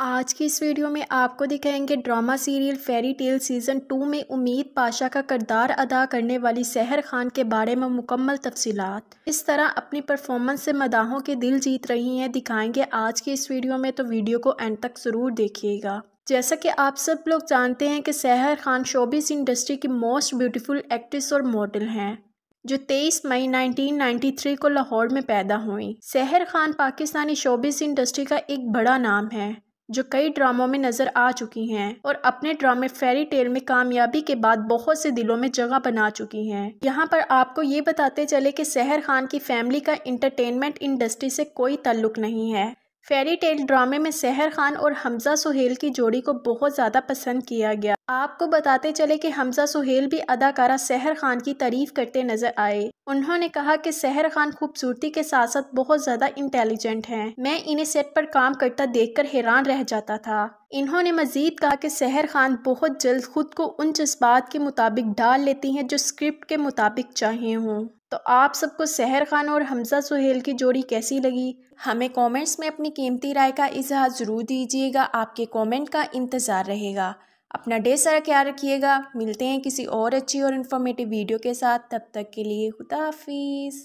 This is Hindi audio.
आज की इस वीडियो में आपको दिखाएंगे drama serial fairy tale season two में उम्मीद पाशा का किरदार अदा करने वाली सहर खान के बारे में मुकम्मल तफसीलात इस तरह अपनी परफॉर्मेंस से मदाहों के दिल जीत रही हैं दिखाएंगे आज की इस वीडियो में तो वीडियो को एंड तक ज़रूर देखिएगा जैसा कि आप सब लोग जानते हैं कि सहर खान शोबिस इंडस्ट्री की मोस्ट ब्यूटीफुल एक्ट्रेस और मॉडल हैं जो 23 मई 1993 को लाहौर में पैदा हुई सहर खान पाकिस्तानी शोबिस इंडस्ट्री का एक बड़ा नाम है जो कई ड्रामों में नजर आ चुकी हैं और अपने ड्रामे फेरी टेल में कामयाबी के बाद बहुत से दिलों में जगह बना चुकी हैं यहाँ पर आपको ये बताते चले कि सहर खान की फैमिली का इंटरटेनमेंट इंडस्ट्री से कोई ताल्लुक नहीं है फेरी टेल ड्रामे में सहर खान और हमजा सुहेल की जोड़ी को बहुत ज़्यादा पसंद किया गया आपको बताते चले कि हमजा सुहेल भी अदाकारा सहर खान की तारीफ करते नजर आए उन्होंने कहा कि सहर खान खूबसूरती के साथ साथ बहुत ज़्यादा इंटेलिजेंट हैं मैं इन्हें सेट पर काम करता देखकर हैरान रह जाता था इन्होंने मजीद कहा कि सहर खान बहुत जल्द खुद को उन जज्बात के मुताबिक डाल लेती हैं जो स्क्रिप्ट के मुताबिक चाहिए हों तो आप सबको सहर खान और हमजा सुहेल की जोड़ी कैसी लगी हमें कमेंट्स में अपनी कीमती राय का इजहार ज़रूर दीजिएगा आपके कमेंट का इंतज़ार रहेगा अपना डे सारा ख्याल रखिएगा मिलते हैं किसी और अच्छी और इन्फॉर्मेटिव वीडियो के साथ तब तक के लिए खुदाफिज़